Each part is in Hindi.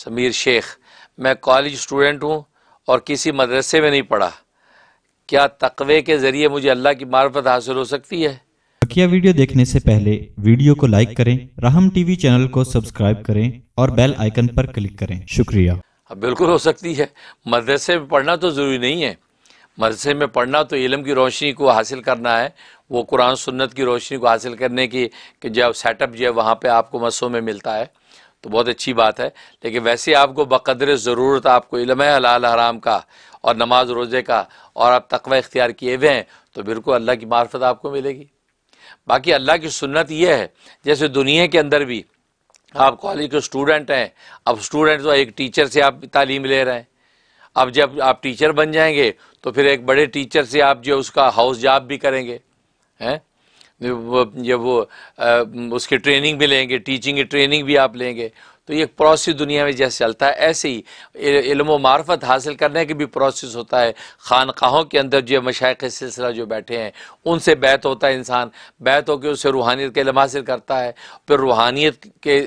समीर शेख मैं कॉलेज स्टूडेंट हूँ और किसी मदरसे में नहीं पढ़ा क्या तकवे के ज़रिए मुझे अल्लाह की मार्फत हासिल हो सकती है बकिया वीडियो देखने से पहले वीडियो को लाइक करें रहम टीवी चैनल को सब्सक्राइब करें और बेल आइकन पर क्लिक करें शुक्रिया बिल्कुल हो सकती है मदरसे में पढ़ना तो ज़रूरी नहीं है मदरसे में पढ़ना तो इलम की रोशनी को हासिल करना है वो कुरान सुन्नत की रोशनी को हासिल करने की कि जो सेटअप जो है वहाँ पर आपको मसों में मिलता है तो बहुत अच्छी बात है लेकिन वैसे आपको बकदर ज़रूरत आपको इलम है हलाल हराम का और नमाज रोज़े का और आप तकवा इख्तियार किए हुए हैं तो बिल्कुल अल्लाह की मार्फत आपको मिलेगी बाकी अल्लाह की सुन्नत यह है जैसे दुनिया के अंदर भी आप कॉलेज के स्टूडेंट हैं अब स्टूडेंट तो एक टीचर से आप तालीम ले रहे हैं अब जब आप टीचर बन जाएंगे तो फिर एक बड़े टीचर से आप जो उसका हाउस जॉब भी करेंगे हैं जब वो उसकी ट्रेनिंग भी लेंगे टीचिंग की ट्रेनिंग भी आप लेंगे तो ये प्रोसेस दुनिया में जैसे चलता है ऐसे ही इल्म मार्फत हासिल करने के भी प्रोसेस होता है खानकाहों के अंदर जो के सिलसिला जो बैठे हैं उनसे बैत होता है इंसान बैत होकर उससे रूहानियत का इलम हासिल करता है फिर रूहानियत के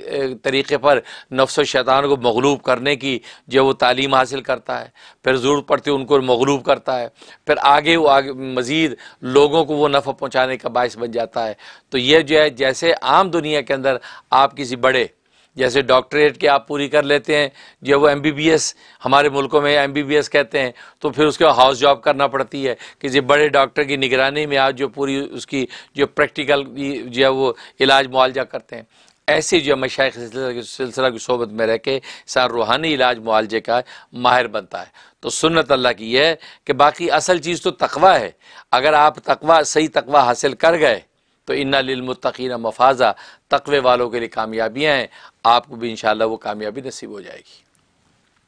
तरीके पर नफ्स शैतान को मगलूब करने की जो वो तालीम हासिल करता है फिर ज़रूरत पड़ती है उनको मगलूब करता है फिर आगे वो आगे मज़ीद लोगों को वो नफ़ा पहुँचाने का बायस बन जाता है तो यह जो है जैसे आम दुनिया के अंदर आप किसी बड़े जैसे डॉक्टरेट के आप पूरी कर लेते हैं जब वो एमबीबीएस हमारे मुल्कों में एमबीबीएस कहते हैं तो फिर उसके हाउस जॉब करना पड़ती है किसी बड़े डॉक्टर की निगरानी में आज जो पूरी उसकी जो प्रैक्टिकल जो है वो इलाज मुआवजा करते हैं ऐसे जो मशाइ सिलसिला की सोबत में रह के सार रूहानी इलाज मुआवजे का माहिर बनता है तो सुन्नत अल्लाह की है कि बाकी असल चीज़ तो तकवा है अगर आप तकवा सही तकवा हासिल कर गए तो इन्ना लिलमतकीन मफाजा तकवे वालों के लिए कामयाबियाँ हैं आपको भी इन वो कामयाबी नसीब हो जाएगी